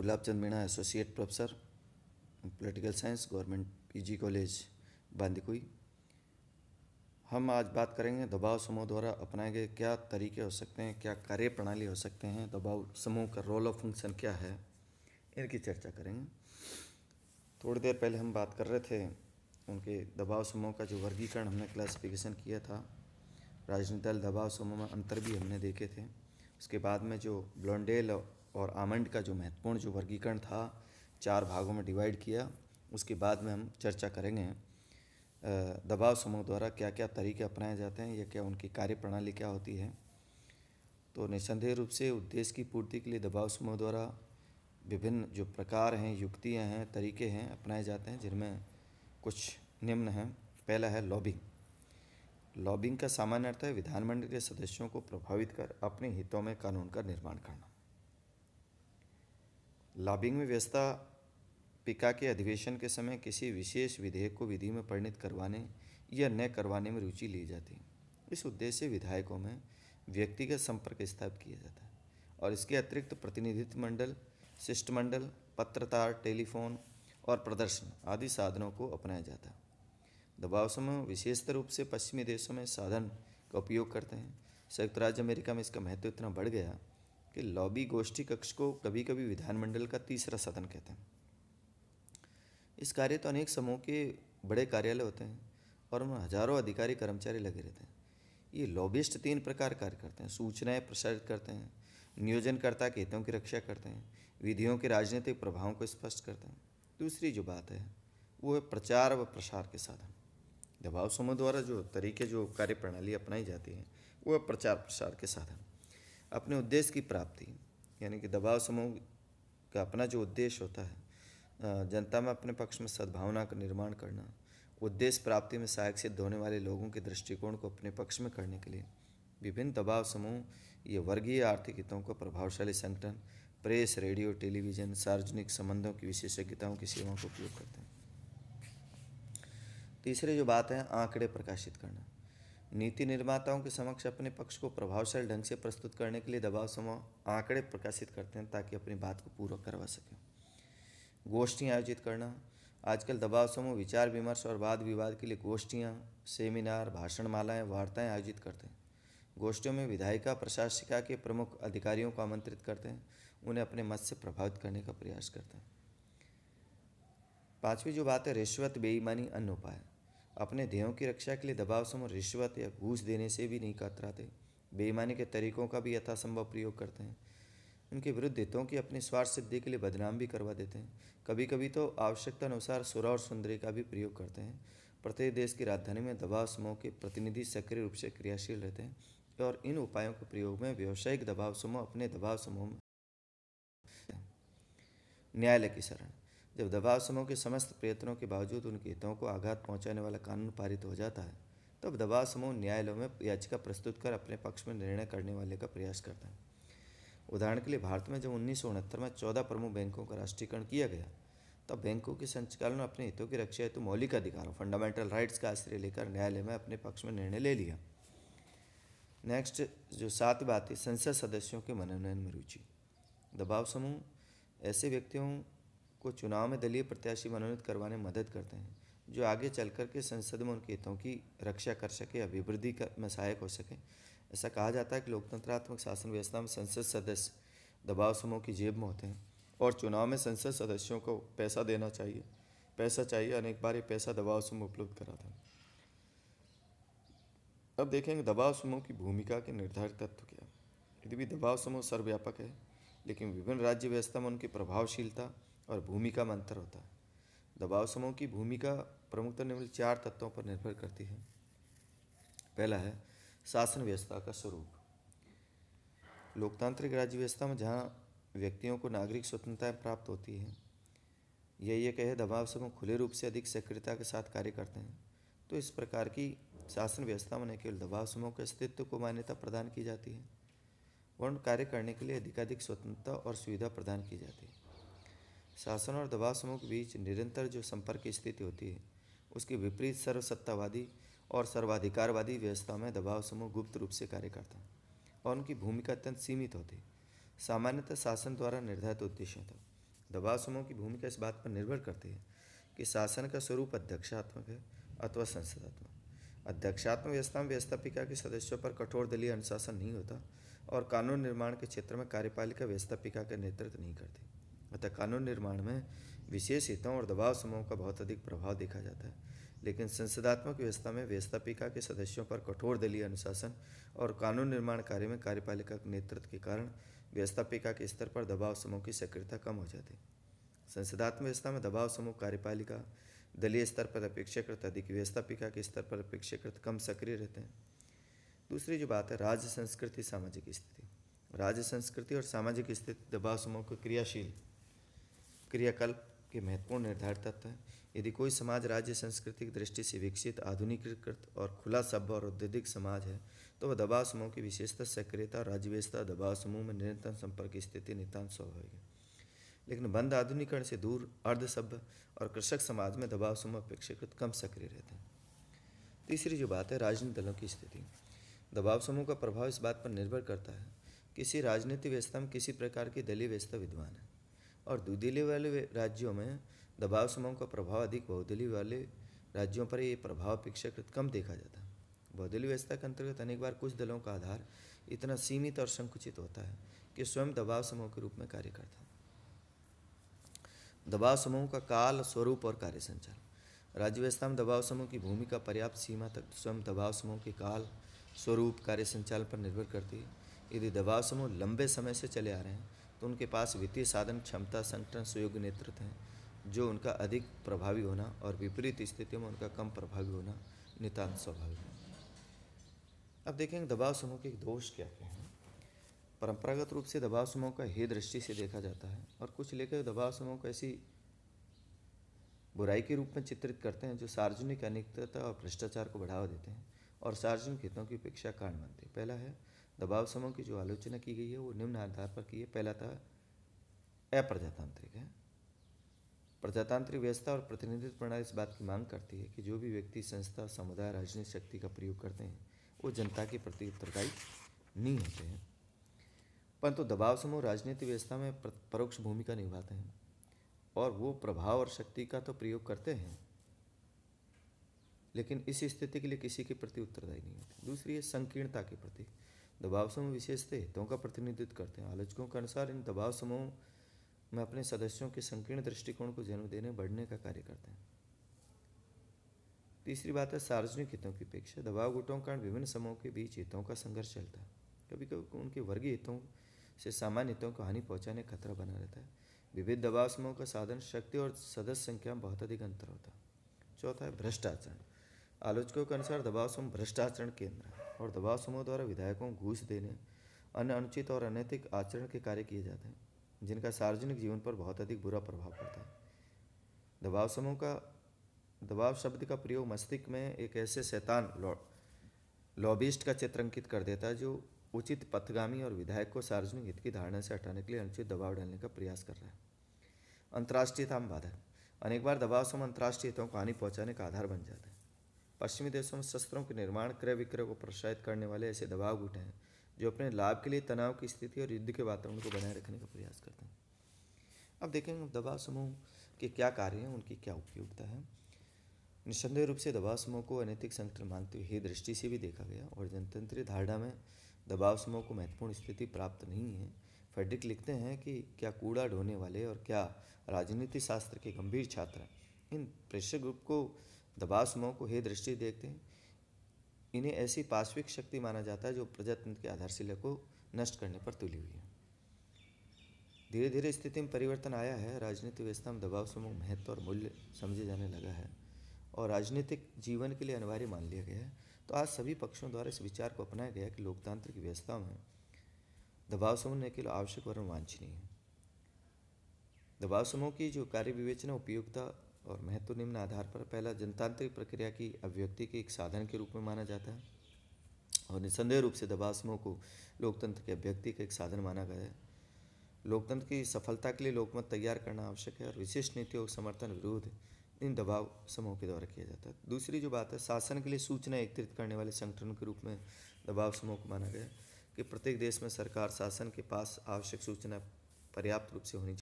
गुलाब Chand Meena associate professor political science government PG college Bandikui हम आज बात करेंगे दबाव समूह द्वारा अपनाए गए क्या तरीके हो सकते हैं क्या कार्य प्रणाली हो सकते हैं दबाव समूह का रोल ऑफ फंक्शन क्या है इनकी चर्चा करेंगे थोड़ी देर पहले हम बात कर रहे थे उनके दबाव समूह का जो वर्गीकरण हमने क्लासिफिकेशन किया था राजनीतिक दबाव समूह में अंतर भी हमने देखे थे उसके बाद में जो ब्लॉन्डेल और आमंड का जो महत्वपूर्ण जो वर्गीकरण था चार भागों में डिवाइड किया उसके बाद में हम चर्चा करेंगे दबाव समूह द्वारा क्या क्या तरीके अपनाए जाते हैं या क्या उनकी कार्य प्रणाली क्या होती है तो निस्संदेह रूप से उद्देश्य की पूर्ति के लिए दबाव समूह द्वारा विभिन्न जो प्रकार हैं युक्तियाँ हैं तरीके हैं अपनाए जाते हैं जिनमें कुछ निम्न हैं पहला है लॉबिंग लॉबिंग का सामान्य अर्थ है विधानमंडल के सदस्यों को प्रभावित कर अपने हितों में कानून का निर्माण करना लॉबिंग में व्यवस्था पिका के अधिवेशन के समय किसी विशेष विधेयक को विधि में परिणित करवाने या न करवाने में रुचि ली जाती इस उद्देश्य विधायकों में व्यक्तिगत संपर्क स्थापित किया जाता है और इसके अतिरिक्त प्रतिनिधित्व मंडल शिष्टमंडल पत्रकार टेलीफोन और प्रदर्शन आदि साधनों को अपनाया जाता है दबाव समूह विशेषतर रूप से पश्चिमी देशों में साधन का उपयोग करते हैं संयुक्त राज्य अमेरिका में इसका महत्व इतना बढ़ गया कि लॉबी गोष्ठी कक्ष को कभी कभी विधानमंडल का तीसरा सदन कहते हैं इस कार्य तो अनेक समूह के बड़े कार्यालय होते हैं और उनमें हजारों अधिकारी कर्मचारी लगे रहते हैं ये लॉबिस्ट तीन प्रकार कार्य करते हैं सूचनाएं प्रसारित करते हैं नियोजनकर्ता के हितों की रक्षा करते हैं विधियों के राजनीतिक प्रभावों को स्पष्ट करते हैं दूसरी जो बात है वो है प्रचार व प्रसार के साधन दबाव समूह द्वारा जो तरीके जो कार्य प्रणाली अपनाई जाती है वो है प्रचार प्रसार के साधन अपने उद्देश्य की प्राप्ति यानी कि दबाव समूह का अपना जो उद्देश्य होता है जनता में अपने पक्ष में सद्भावना का निर्माण करना उद्देश्य प्राप्ति में सहायक सिद्ध होने वाले लोगों के दृष्टिकोण को अपने पक्ष में करने के लिए विभिन्न दबाव समूह ये वर्गीय आर्थिक हितों को प्रभावशाली संगठन प्रेस रेडियो टेलीविजन सार्वजनिक संबंधों की विशेषज्ञताओं की सेवाओं का उपयोग करते हैं तीसरे जो बात है आंकड़े प्रकाशित करना नीति निर्माताओं के समक्ष अपने पक्ष को प्रभावशाली ढंग से प्रस्तुत करने के लिए दबाव समूह आंकड़े प्रकाशित करते हैं ताकि अपनी बात को पूरा करवा सकें गोष्ठियाँ आयोजित करना आजकल दबाव समूह विचार विमर्श और वाद विवाद के लिए गोष्ठियाँ सेमिनार भाषणमालाएँ वार्ताएँ आयोजित करते हैं गोष्ठियों में विधायिका प्रशासिका के प्रमुख अधिकारियों को आमंत्रित करते हैं उन्हें अपने मत से प्रभावित करने का प्रयास करते हैं पांचवी जो बात है रिश्वत बेईमानी अन्य उपाय अपने ध्येयों की रक्षा के लिए दबाव समूह रिश्वत या घूस देने से भी नहीं कतराते बेईमानी के तरीकों का भी यथासंभव प्रयोग करते हैं उनके विरुद्ध हितों की अपनी स्वार्थ सिद्धि के लिए बदनाम भी करवा देते हैं कभी कभी तो आवश्यकता अनुसार सुरा और सुंदरी का भी प्रयोग करते हैं प्रत्येक देश की राजधानी में दबाव समूह के प्रतिनिधि सक्रिय रूप से क्रियाशील रहते हैं और इन उपायों के प्रयोग में व्यावसायिक दबाव समूह अपने दबाव समूह में न्यायालय की शरण जब दबाव समूह के समस्त प्रयत्नों के बावजूद उनके हितों को आघात पहुंचाने वाला कानून पारित हो जाता है तब दबाव समूह न्यायालयों में याचिका प्रस्तुत कर अपने पक्ष में निर्णय करने वाले का प्रयास करता है उदाहरण के लिए भारत में जब उन्नीस में चौदह प्रमुख बैंकों का राष्ट्रीयकरण किया गया तब बैंकों के संचालन अपने हितों की रक्षा हेतु मौलिक अधिकारों फंडामेंटल राइट्स का आश्रय लेकर न्यायालय में अपने पक्ष में निर्णय ले लिया नेक्स्ट जो सात बात है संसद सदस्यों के मनोनयन में रुचि दबाव समूह ऐसे व्यक्तियों को चुनाव में दलीय प्रत्याशी मनोनीत करवाने में मदद करते हैं जो आगे चल करके के संसद में उनके हितों की रक्षा कर सके या अभिवृद्धि में सहायक हो सके ऐसा कहा जाता है कि लोकतंत्रात्मक शासन व्यवस्था में संसद सदस्य दबाव समूह की जेब में होते हैं और चुनाव में संसद सदस्यों को पैसा देना चाहिए पैसा चाहिए अनेक बार ये पैसा दबाव समूह उपलब्ध कराता है अब देखेंगे दबाव समूह की भूमिका के निर्धारित तत्व क्या यदि भी दबाव समूह सर्वव्यापक है लेकिन विभिन्न राज्य व्यवस्था में उनकी प्रभावशीलता और भूमिका में अंतर होता है दबाव समूह की भूमिका प्रमुखता निम्न चार तत्वों पर निर्भर करती है पहला है शासन व्यवस्था का स्वरूप लोकतांत्रिक राज्य व्यवस्था में जहाँ व्यक्तियों को नागरिक स्वतंत्रताएं प्राप्त होती है यह ये कहे दबाव समूह खुले रूप से अधिक सक्रियता के साथ कार्य करते हैं तो इस प्रकार की शासन व्यवस्था में न केवल दबाव समूह के अस्तित्व को मान्यता प्रदान की जाती है वर्ण कार्य करने के लिए अधिकाधिक स्वतंत्रता और सुविधा प्रदान की जाती है शासन और दबाव समूह के बीच निरंतर जो संपर्क की स्थिति होती है उसके विपरीत सर्वसत्तावादी और सर्वाधिकारवादी व्यवस्था में दबाव समूह गुप्त रूप से कार्य करता है और उनकी भूमिका अत्यंत सीमित होती है सामान्यतः शासन द्वारा निर्धारित उद्देश्यों तक दबाव समूह की भूमिका इस बात पर निर्भर करती है कि शासन का स्वरूप अध्यक्षात्मक है अथवा संसदात्मक अध्यक्षात्मक व्यवस्था में व्यवस्थापिका के सदस्यों पर कठोर दलीय अनुशासन नहीं होता और कानून निर्माण के क्षेत्र में कार्यपालिका व्यवस्थापिका का नेतृत्व नहीं करती अतः कानून निर्माण में विशेष हितों और दबाव समूहों का बहुत अधिक प्रभाव देखा जाता है लेकिन संसदात्मक व्यवस्था में व्यवस्थापिका के सदस्यों पर कठोर दलीय अनुशासन और कानून निर्माण कार्य में कार्यपालिका के नेतृत्व के कारण व्यवस्थापिका के स्तर पर दबाव समूह की सक्रियता कम हो जाती संसदात्मक व्यवस्था में दबाव समूह कार्यपालिका दलीय स्तर पर अपेक्षाकृत अधिक व्यवस्थापिका के स्तर पर अपेक्षाकृत कम सक्रिय रहते हैं दूसरी जो बात है राज्य संस्कृति सामाजिक स्थिति राज्य संस्कृति और सामाजिक स्थिति दबाव समूह को क्रियाशील क्रियाकल्प के महत्वपूर्ण निर्धारित तत्व हैं यदि कोई समाज राज्य सांस्कृतिक दृष्टि से विकसित आधुनिकीकृत और खुला सभ्य और औद्योगिक समाज है तो वह दबाव समूह की विशेषता सक्रियता और व्यवस्था दबाव समूह में निरंतर संपर्क की स्थिति नितान्त स्वाभाविक है लेकिन बंद आधुनिकरण से दूर अर्ध सभ्य और कृषक समाज में दबाव समूह अपेक्षाकृत कम सक्रिय रहते हैं तीसरी जो बात है राजनीतिक दलों की स्थिति दबाव समूह का प्रभाव इस बात पर निर्भर करता है किसी राजनीतिक व्यवस्था में किसी प्रकार की दलीय व्यवस्था विद्वान है और दुदिली वाले राज्यों में दबाव समूह का प्रभाव अधिक बहुदली वाले राज्यों पर ये प्रभाव अपेक्षाकृत कम देखा जाता है बहुदली व्यवस्था के अंतर्गत अनेक बार कुछ दलों का आधार इतना सीमित और संकुचित होता है कि स्वयं दबाव समूह के रूप में कार्य करता है दबाव समूह का काल स्वरूप और कार्य संचालन राज्य व्यवस्था में दबाव समूह की भूमिका पर्याप्त सीमा तक स्वयं दबाव समूह के काल स्वरूप कार्य संचालन पर निर्भर करती है यदि दबाव समूह लंबे समय से चले आ रहे हैं तो उनके पास वित्तीय साधन क्षमता संगठन सुयोग्य नेतृत्व हैं जो उनका अधिक प्रभावी होना और विपरीत स्थितियों में उनका कम प्रभावी होना नितान्त स्वाभाविक है अब देखेंगे दबाव समूह के दोष क्या क्या हैं परंपरागत रूप से दबाव समूह का हे दृष्टि से देखा जाता है और कुछ लेखक दबाव समूह को ऐसी बुराई के रूप में चित्रित करते हैं जो सार्वजनिक अनिकता और भ्रष्टाचार को बढ़ावा देते हैं और सार्वजनिक हितों की अपेक्षा कारण बनते हैं पहला है दबाव समूह की जो आलोचना की गई है वो निम्न आधार पर की है पहला था अप्रजातांत्रिक है प्रजातांत्रिक व्यवस्था और प्रतिनिधित्व प्रणाली इस बात की मांग करती है कि जो भी व्यक्ति संस्था समुदाय राजनीतिक शक्ति का प्रयोग करते हैं वो जनता के प्रति उत्तरदायी नहीं होते हैं परंतु दबाव समूह राजनीतिक व्यवस्था में परोक्ष भूमिका निभाते हैं और वो प्रभाव और शक्ति का तो प्रयोग करते हैं लेकिन इस स्थिति के लिए किसी के प्रति उत्तरदायी नहीं होते दूसरी है संकीर्णता के प्रति दबाव समूह विशेषतः हितों का प्रतिनिधित्व करते हैं आलोचकों के अनुसार इन दबाव समूह में अपने सदस्यों के संकीर्ण दृष्टिकोण को जन्म देने बढ़ने का कार्य करते हैं तीसरी बात है सार्वजनिक हितों की अपेक्षा दबाव गुटों कारण विभिन्न समूहों के बीच हितों का संघर्ष चलता है कभी कभी उनके वर्गीय हितों से सामान्य हितों को हानि पहुंचाने खतरा बना रहता है विविध दबाव समूहों का साधन शक्ति और सदस्य संख्या में बहुत अधिक अंतर होता है चौथा है भ्रष्टाचार आलोचकों के अनुसार दबाव समूह भ्रष्टाचार केंद्र है और दबाव समूह द्वारा विधायकों को घूस देने अन्य अनुचित और अनैतिक आचरण के कार्य किए जाते हैं जिनका सार्वजनिक जीवन पर बहुत अधिक बुरा प्रभाव पड़ता है दबाव समूह का दबाव शब्द का प्रयोग मस्तिष्क में एक ऐसे शैतान लॉबिस्ट का चित्रांकित कर देता है जो उचित पथगामी और विधायक को सार्वजनिक हित की धारणा से हटाने के लिए अनुचित दबाव डालने का प्रयास कर रहा है अंतर्राष्ट्रीय थाम बाधक अनेक बार दबाव समूह अंतर्राष्ट्रीय हितों को हानि पहुंचाने का आधार बन जाता है पश्चिमी देशों में शस्त्रों के निर्माण क्रय विक्रय को प्रोत्साहित करने वाले ऐसे दबाव गुट हैं जो अपने लाभ के लिए तनाव की स्थिति और युद्ध के वातावरण को बनाए रखने का प्रयास करते हैं अब देखेंगे दबाव समूह के क्या कार्य हैं उनकी क्या उपयोगिता है निस्संदेह रूप से दबाव समूह को अनैतिक संगठन मानते हुए दृष्टि से भी देखा गया और जनतंत्रीय धारणा में दबाव समूह को महत्वपूर्ण स्थिति प्राप्त नहीं है फेडरिक लिखते हैं कि क्या कूड़ा ढोने वाले और क्या राजनीति शास्त्र के गंभीर छात्र इन प्रेशर ग्रुप को समूह को हे दृष्टि देखते हैं इन्हें ऐसी पाश्विक शक्ति माना जाता है जो प्रजातंत्र के आधारशिला को नष्ट करने पर तुली हुई है धीरे धीरे स्थिति में परिवर्तन आया है राजनीतिक व्यवस्था में दबाव समूह महत्व और मूल्य समझे जाने लगा है और राजनीतिक जीवन के लिए अनिवार्य मान लिया गया है तो आज सभी पक्षों द्वारा इस विचार को अपनाया गया कि लोकतांत्रिक व्यवस्था में दबाव समूह न लिए आवश्यक वर्ण वांछनीय है दबाव समूह की जो कार्य विवेचना उपयोगिता और महत्व निम्न आधार पर पहला जनतांत्रिक प्रक्रिया की अभिव्यक्ति के एक साधन के रूप में माना जाता है और निस्संदेह रूप से दबाव समूह को लोकतंत्र के अभिव्यक्ति का एक साधन माना गया है लोकतंत्र की सफलता के लिए लोकमत तैयार करना आवश्यक है और विशिष्ट नीतियों का समर्थन विरोध इन दबाव समूह के द्वारा किया जाता है दूसरी जो बात है शासन के लिए सूचना एकत्रित करने वाले संगठन के रूप में दबाव समूह को माना गया कि प्रत्येक देश में सरकार शासन के पास आवश्यक सूचना पर्याप्त रूप से होनी चाहिए